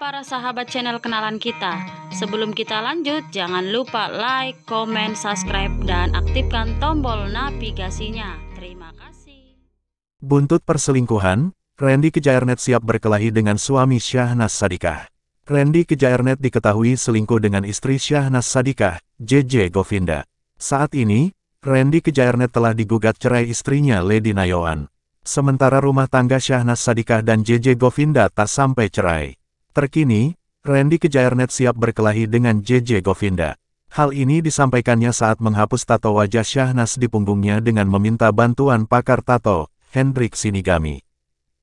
para sahabat channel kenalan kita. Sebelum kita lanjut, jangan lupa like, comment, subscribe, dan aktifkan tombol navigasinya. Terima kasih. Buntut perselingkuhan, Randy Kejairnet siap berkelahi dengan suami Syahnas Sadikah. Randy Kejairnet diketahui selingkuh dengan istri Syahnas Sadikah, JJ Govinda. Saat ini, Randy Kejairnet telah digugat cerai istrinya Lady Nayoan. Sementara rumah tangga Syahnas Sadikah dan JJ Govinda tak sampai cerai. Terkini, Randy Kejairnet siap berkelahi dengan JJ Govinda. Hal ini disampaikannya saat menghapus tato wajah Syahnas di punggungnya dengan meminta bantuan pakar tato, Hendrik Sinigami.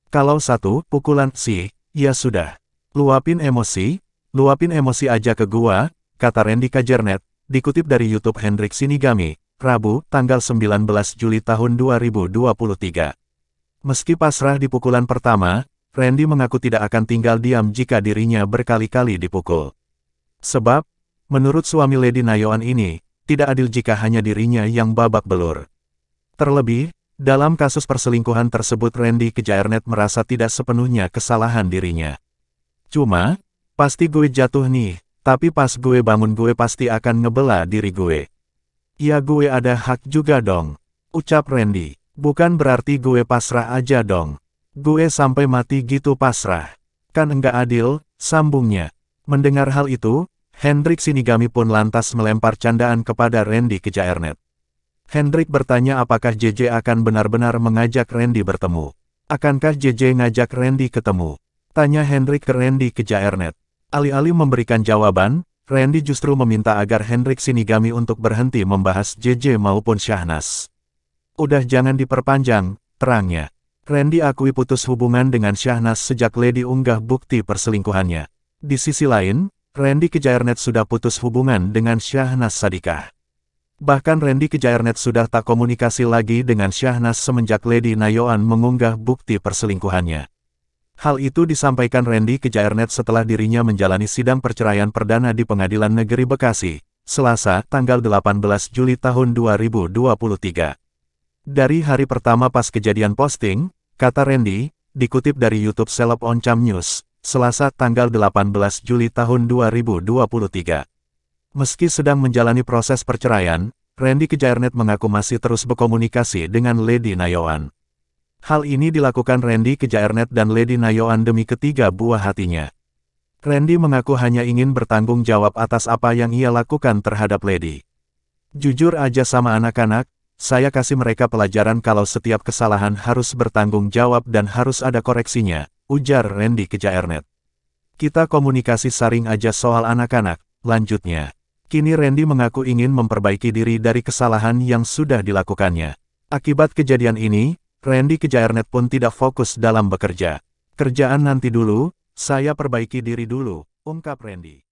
Kalau satu, pukulan sih, ya sudah. Luapin emosi, luapin emosi aja ke gua, kata Randy Kajernet, dikutip dari YouTube Hendrik Sinigami, Rabu, tanggal 19 Juli tahun 2023. Meski pasrah di pukulan pertama, Randy mengaku tidak akan tinggal diam jika dirinya berkali-kali dipukul. Sebab, menurut suami Lady Nayoan ini, tidak adil jika hanya dirinya yang babak belur. Terlebih, dalam kasus perselingkuhan tersebut Randy Kejairnet merasa tidak sepenuhnya kesalahan dirinya. Cuma, pasti gue jatuh nih, tapi pas gue bangun gue pasti akan ngebela diri gue. Ya gue ada hak juga dong, ucap Randy. Bukan berarti gue pasrah aja dong. Gue sampai mati gitu pasrah. Kan enggak adil, sambungnya. Mendengar hal itu, Hendrik Sinigami pun lantas melempar candaan kepada Randy ke jairnet. Hendrik bertanya apakah JJ akan benar-benar mengajak Randy bertemu. Akankah JJ ngajak Randy ketemu? Tanya Hendrik ke Randy ke jairnet. Alih-alih memberikan jawaban, Randy justru meminta agar Hendrik Sinigami untuk berhenti membahas JJ maupun Syahnas. Udah jangan diperpanjang, terangnya. Randy akui putus hubungan dengan Syahnas sejak Lady unggah bukti perselingkuhannya. Di sisi lain, Randy Kejairnet sudah putus hubungan dengan Syahnas Sadikah. Bahkan Randy Kejairnet sudah tak komunikasi lagi dengan Syahnas semenjak Lady Nayoan mengunggah bukti perselingkuhannya. Hal itu disampaikan Randy Kejairnet setelah dirinya menjalani sidang perceraian perdana di Pengadilan Negeri Bekasi, Selasa, tanggal 18 Juli tahun 2023. Dari hari pertama pas kejadian posting, Kata Randy, dikutip dari YouTube Seleb Oncam News, Selasa tanggal 18 Juli tahun 2023. Meski sedang menjalani proses perceraian, Randy Kejairnet mengaku masih terus berkomunikasi dengan Lady Nayoan. Hal ini dilakukan Randy Kejairnet dan Lady Nayoan demi ketiga buah hatinya. Randy mengaku hanya ingin bertanggung jawab atas apa yang ia lakukan terhadap Lady. Jujur aja sama anak-anak, saya kasih mereka pelajaran kalau setiap kesalahan harus bertanggung jawab dan harus ada koreksinya, ujar Randy ke Jaernet. Kita komunikasi saring aja soal anak-anak, lanjutnya. Kini Randy mengaku ingin memperbaiki diri dari kesalahan yang sudah dilakukannya. Akibat kejadian ini, Randy ke Jaernet pun tidak fokus dalam bekerja. Kerjaan nanti dulu, saya perbaiki diri dulu, ungkap Randy.